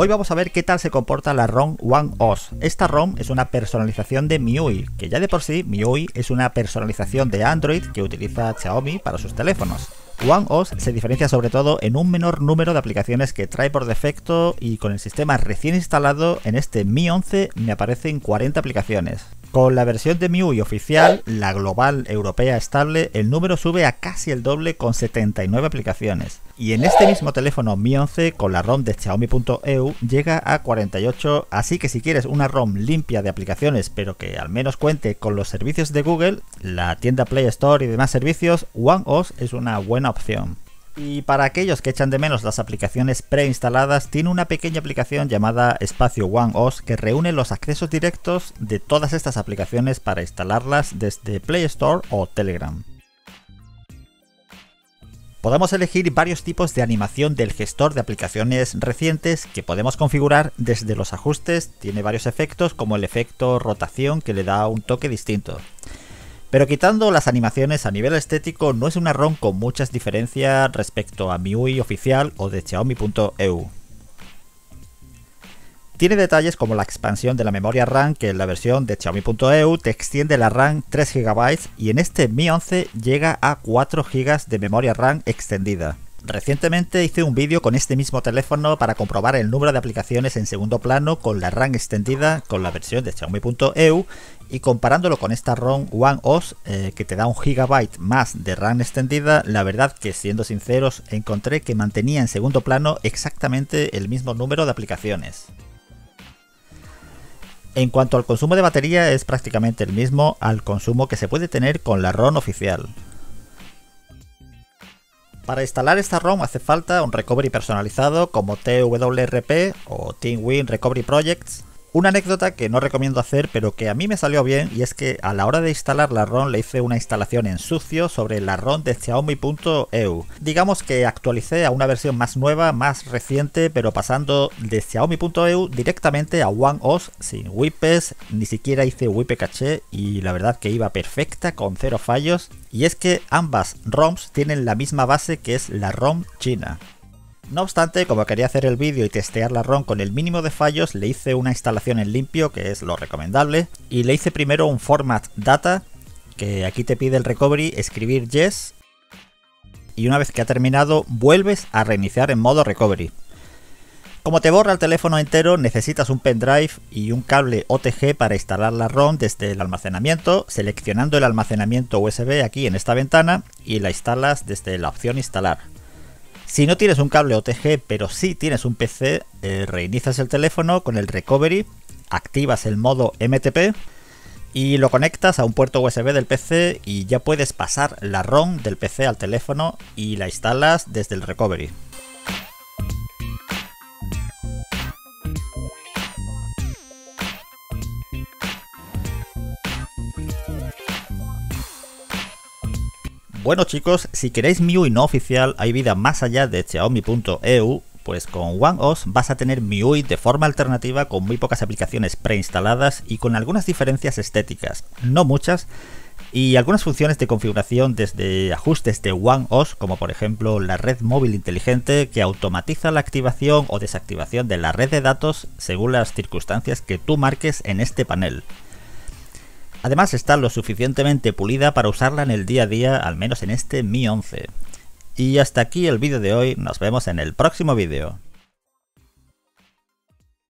Hoy vamos a ver qué tal se comporta la ROM One OS. Esta ROM es una personalización de MIUI, que ya de por sí MIUI es una personalización de Android que utiliza Xiaomi para sus teléfonos. One OS se diferencia sobre todo en un menor número de aplicaciones que trae por defecto y con el sistema recién instalado en este Mi 11 me aparecen 40 aplicaciones. Con la versión de MIUI oficial, la global europea estable, el número sube a casi el doble con 79 aplicaciones. Y en este mismo teléfono Mi 11 con la ROM de Xiaomi.eu llega a 48, así que si quieres una ROM limpia de aplicaciones pero que al menos cuente con los servicios de Google, la tienda Play Store y demás servicios, OneOS es una buena opción. Y para aquellos que echan de menos las aplicaciones preinstaladas, tiene una pequeña aplicación llamada Espacio One OS que reúne los accesos directos de todas estas aplicaciones para instalarlas desde Play Store o Telegram. Podemos elegir varios tipos de animación del gestor de aplicaciones recientes que podemos configurar desde los ajustes. Tiene varios efectos como el efecto rotación que le da un toque distinto. Pero quitando las animaciones a nivel estético no es una ROM con muchas diferencias respecto a MIUI oficial o de Xiaomi.eu. Tiene detalles como la expansión de la memoria RAM que en la versión de Xiaomi.eu te extiende la RAM 3 GB y en este Mi 11 llega a 4 GB de memoria RAM extendida. Recientemente hice un vídeo con este mismo teléfono para comprobar el número de aplicaciones en segundo plano con la RAM extendida con la versión de Xiaomi.eu y comparándolo con esta ROM One OS eh, que te da un gigabyte más de RAM extendida, la verdad que siendo sinceros encontré que mantenía en segundo plano exactamente el mismo número de aplicaciones. En cuanto al consumo de batería es prácticamente el mismo al consumo que se puede tener con la ROM oficial. Para instalar esta ROM hace falta un recovery personalizado como TWRP o win Recovery Projects una anécdota que no recomiendo hacer, pero que a mí me salió bien, y es que a la hora de instalar la ROM le hice una instalación en sucio sobre la ROM de Xiaomi.eu. Digamos que actualicé a una versión más nueva, más reciente, pero pasando de Xiaomi.eu directamente a OneOS sin wipes, ni siquiera hice whip e caché, y la verdad que iba perfecta con cero fallos. Y es que ambas ROMs tienen la misma base que es la ROM china. No obstante, como quería hacer el vídeo y testear la ROM con el mínimo de fallos, le hice una instalación en limpio, que es lo recomendable, y le hice primero un format data, que aquí te pide el recovery escribir yes, y una vez que ha terminado, vuelves a reiniciar en modo recovery. Como te borra el teléfono entero, necesitas un pendrive y un cable OTG para instalar la ROM desde el almacenamiento, seleccionando el almacenamiento USB aquí en esta ventana y la instalas desde la opción instalar. Si no tienes un cable OTG, pero sí tienes un PC, eh, reinicias el teléfono con el recovery, activas el modo MTP y lo conectas a un puerto USB del PC y ya puedes pasar la ROM del PC al teléfono y la instalas desde el recovery. Bueno chicos, si queréis MIUI no oficial, hay vida más allá de xiaomi.eu, pues con OneOS vas a tener MIUI de forma alternativa con muy pocas aplicaciones preinstaladas y con algunas diferencias estéticas, no muchas, y algunas funciones de configuración desde ajustes de OneOs, como por ejemplo la red móvil inteligente que automatiza la activación o desactivación de la red de datos según las circunstancias que tú marques en este panel. Además está lo suficientemente pulida para usarla en el día a día, al menos en este Mi 11. Y hasta aquí el vídeo de hoy, nos vemos en el próximo vídeo.